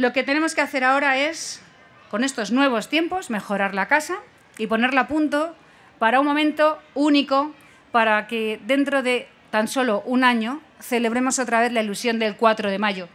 Lo que tenemos que hacer ahora es, con estos nuevos tiempos, mejorar la casa y ponerla a punto para un momento único, para que dentro de tan solo un año celebremos otra vez la ilusión del 4 de mayo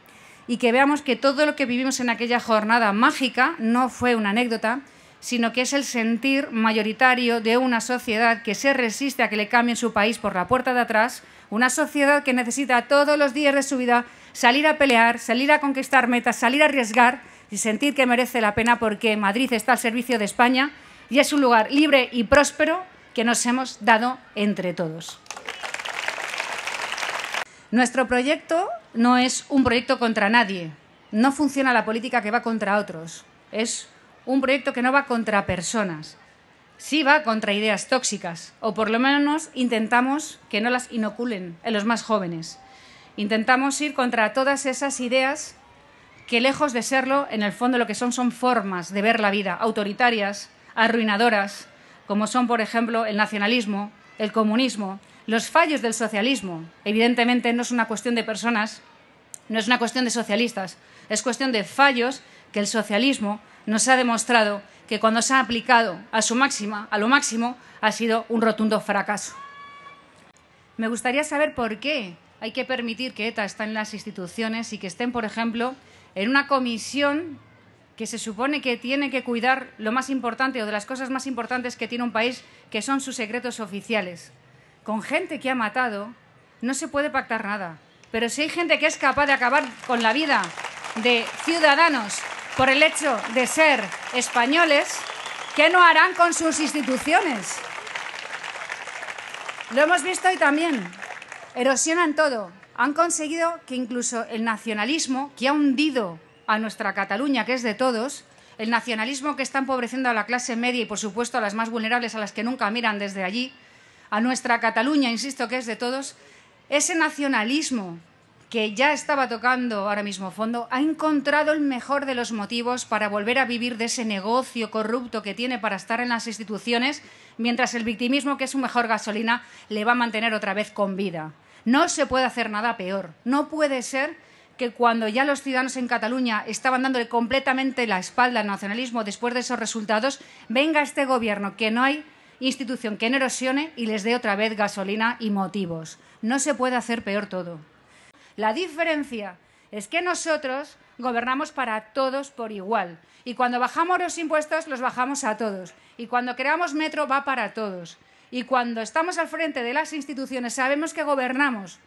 y que veamos que todo lo que vivimos en aquella jornada mágica no fue una anécdota, sino que es el sentir mayoritario de una sociedad que se resiste a que le cambien su país por la puerta de atrás, una sociedad que necesita todos los días de su vida salir a pelear, salir a conquistar metas, salir a arriesgar y sentir que merece la pena porque Madrid está al servicio de España y es un lugar libre y próspero que nos hemos dado entre todos. Nuestro proyecto no es un proyecto contra nadie, no funciona la política que va contra otros, es un proyecto que no va contra personas, sí va contra ideas tóxicas, o por lo menos intentamos que no las inoculen en los más jóvenes. Intentamos ir contra todas esas ideas que lejos de serlo, en el fondo lo que son son formas de ver la vida, autoritarias, arruinadoras, como son, por ejemplo, el nacionalismo, el comunismo, los fallos del socialismo. Evidentemente no es una cuestión de personas, no es una cuestión de socialistas, es cuestión de fallos que el socialismo nos ha demostrado que cuando se ha aplicado a su máxima, a lo máximo, ha sido un rotundo fracaso. Me gustaría saber por qué hay que permitir que ETA está en las instituciones y que estén, por ejemplo, en una comisión que se supone que tiene que cuidar lo más importante o de las cosas más importantes que tiene un país, que son sus secretos oficiales. Con gente que ha matado no se puede pactar nada, pero si hay gente que es capaz de acabar con la vida de ciudadanos por el hecho de ser españoles, ¿qué no harán con sus instituciones? Lo hemos visto hoy también. Erosionan todo. Han conseguido que incluso el nacionalismo, que ha hundido a nuestra Cataluña, que es de todos, el nacionalismo que está empobreciendo a la clase media y, por supuesto, a las más vulnerables, a las que nunca miran desde allí, a nuestra Cataluña, insisto que es de todos, ese nacionalismo que ya estaba tocando ahora mismo fondo, ha encontrado el mejor de los motivos para volver a vivir de ese negocio corrupto que tiene para estar en las instituciones, mientras el victimismo, que es su mejor gasolina, le va a mantener otra vez con vida. No se puede hacer nada peor. No puede ser que cuando ya los ciudadanos en Cataluña estaban dándole completamente la espalda al nacionalismo después de esos resultados, venga este gobierno que no hay institución que no erosione y les dé otra vez gasolina y motivos. No se puede hacer peor todo. La diferencia es que nosotros gobernamos para todos por igual. Y cuando bajamos los impuestos, los bajamos a todos. Y cuando creamos metro, va para todos. Y cuando estamos al frente de las instituciones, sabemos que gobernamos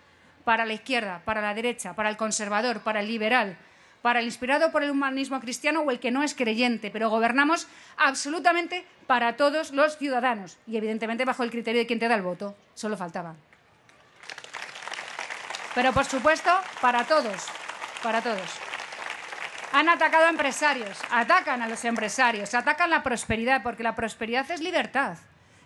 para la izquierda, para la derecha, para el conservador, para el liberal, para el inspirado por el humanismo cristiano o el que no es creyente, pero gobernamos absolutamente para todos los ciudadanos y evidentemente bajo el criterio de quien te da el voto. Solo faltaba. Pero por supuesto, para todos, para todos. Han atacado a empresarios, atacan a los empresarios, atacan la prosperidad, porque la prosperidad es libertad.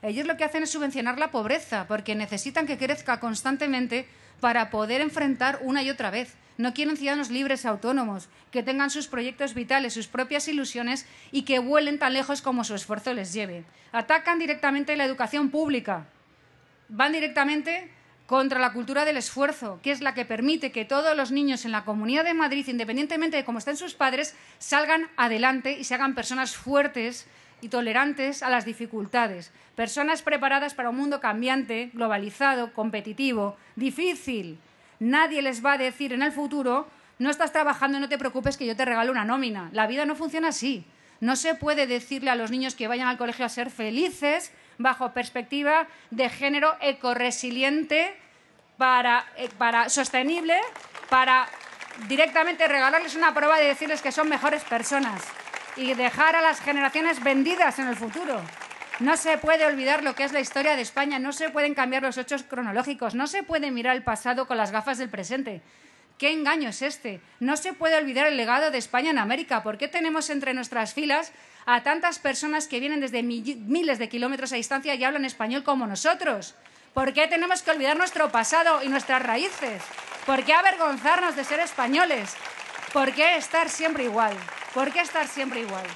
Ellos lo que hacen es subvencionar la pobreza, porque necesitan que crezca constantemente para poder enfrentar una y otra vez. No quieren ciudadanos libres autónomos, que tengan sus proyectos vitales, sus propias ilusiones y que vuelen tan lejos como su esfuerzo les lleve. Atacan directamente la educación pública. Van directamente contra la cultura del esfuerzo, que es la que permite que todos los niños en la Comunidad de Madrid, independientemente de cómo estén sus padres, salgan adelante y se hagan personas fuertes y tolerantes a las dificultades, personas preparadas para un mundo cambiante, globalizado, competitivo, difícil. Nadie les va a decir en el futuro, no estás trabajando, no te preocupes que yo te regalo una nómina. La vida no funciona así. No se puede decirle a los niños que vayan al colegio a ser felices bajo perspectiva de género ecoresiliente eh, para, sostenible, para directamente regalarles una prueba de decirles que son mejores personas y dejar a las generaciones vendidas en el futuro. No se puede olvidar lo que es la historia de España, no se pueden cambiar los hechos cronológicos, no se puede mirar el pasado con las gafas del presente. ¿Qué engaño es este? No se puede olvidar el legado de España en América. ¿Por qué tenemos entre nuestras filas a tantas personas que vienen desde miles de kilómetros a distancia y hablan español como nosotros? ¿Por qué tenemos que olvidar nuestro pasado y nuestras raíces? ¿Por qué avergonzarnos de ser españoles? ¿Por qué estar siempre igual? ¿Por qué estar siempre igual?